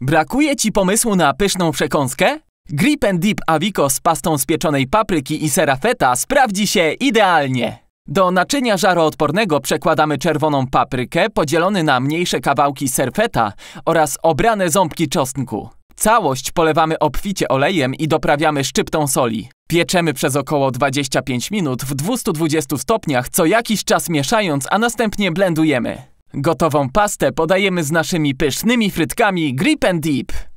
Brakuje Ci pomysłu na pyszną przekąskę? Grip and Dip Avico z pastą z pieczonej papryki i sera feta sprawdzi się idealnie. Do naczynia żaroodpornego przekładamy czerwoną paprykę podzielony na mniejsze kawałki serfeta oraz obrane ząbki czosnku. Całość polewamy obficie olejem i doprawiamy szczyptą soli. Pieczemy przez około 25 minut w 220 stopniach, co jakiś czas mieszając, a następnie blendujemy. Gotową pastę podajemy z naszymi pysznymi frytkami Grip and Deep.